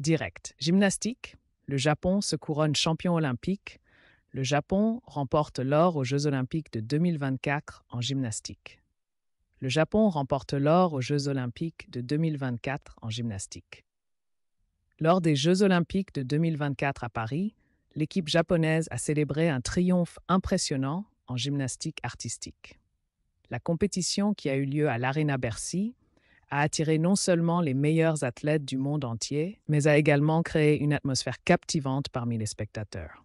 Direct. Gymnastique. Le Japon se couronne champion olympique. Le Japon remporte l'or aux Jeux olympiques de 2024 en gymnastique. Le Japon remporte l'or aux Jeux olympiques de 2024 en gymnastique. Lors des Jeux olympiques de 2024 à Paris, l'équipe japonaise a célébré un triomphe impressionnant en gymnastique artistique. La compétition qui a eu lieu à l'Arena Bercy a attiré non seulement les meilleurs athlètes du monde entier, mais a également créé une atmosphère captivante parmi les spectateurs.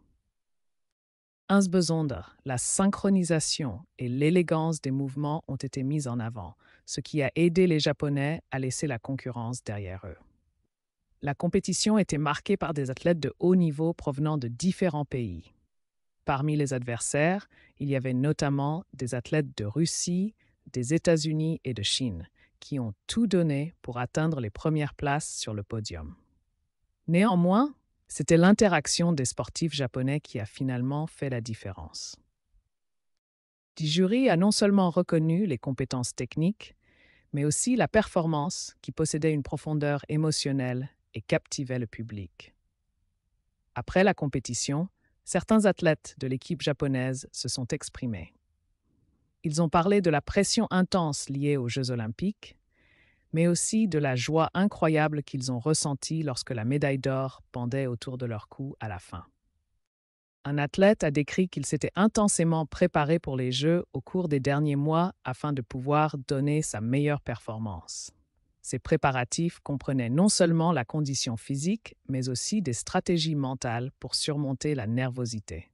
Insbesondere, la synchronisation et l'élégance des mouvements ont été mises en avant, ce qui a aidé les Japonais à laisser la concurrence derrière eux. La compétition était marquée par des athlètes de haut niveau provenant de différents pays. Parmi les adversaires, il y avait notamment des athlètes de Russie, des États-Unis et de Chine, qui ont tout donné pour atteindre les premières places sur le podium. Néanmoins, c'était l'interaction des sportifs japonais qui a finalement fait la différence. Du jury a non seulement reconnu les compétences techniques, mais aussi la performance qui possédait une profondeur émotionnelle et captivait le public. Après la compétition, certains athlètes de l'équipe japonaise se sont exprimés. Ils ont parlé de la pression intense liée aux Jeux olympiques, mais aussi de la joie incroyable qu'ils ont ressentie lorsque la médaille d'or pendait autour de leur cou à la fin. Un athlète a décrit qu'il s'était intensément préparé pour les Jeux au cours des derniers mois afin de pouvoir donner sa meilleure performance. Ces préparatifs comprenaient non seulement la condition physique, mais aussi des stratégies mentales pour surmonter la nervosité.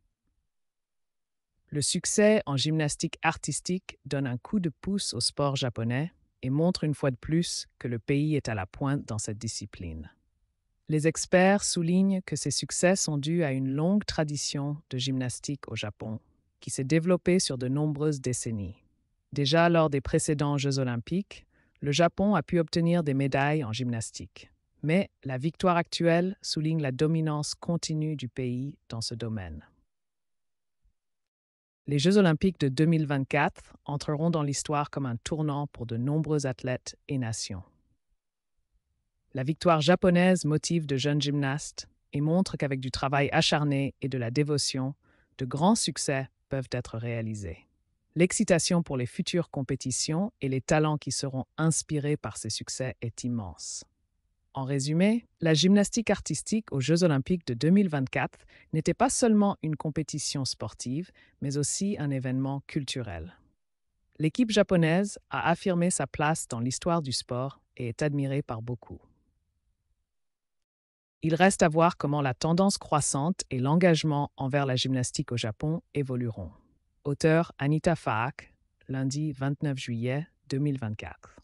Le succès en gymnastique artistique donne un coup de pouce au sport japonais et montre une fois de plus que le pays est à la pointe dans cette discipline. Les experts soulignent que ces succès sont dus à une longue tradition de gymnastique au Japon, qui s'est développée sur de nombreuses décennies. Déjà lors des précédents Jeux olympiques, le Japon a pu obtenir des médailles en gymnastique. Mais la victoire actuelle souligne la dominance continue du pays dans ce domaine. Les Jeux olympiques de 2024 entreront dans l'histoire comme un tournant pour de nombreux athlètes et nations. La victoire japonaise motive de jeunes gymnastes et montre qu'avec du travail acharné et de la dévotion, de grands succès peuvent être réalisés. L'excitation pour les futures compétitions et les talents qui seront inspirés par ces succès est immense. En résumé, la gymnastique artistique aux Jeux olympiques de 2024 n'était pas seulement une compétition sportive, mais aussi un événement culturel. L'équipe japonaise a affirmé sa place dans l'histoire du sport et est admirée par beaucoup. Il reste à voir comment la tendance croissante et l'engagement envers la gymnastique au Japon évolueront. Auteur Anita Fahak, lundi 29 juillet 2024.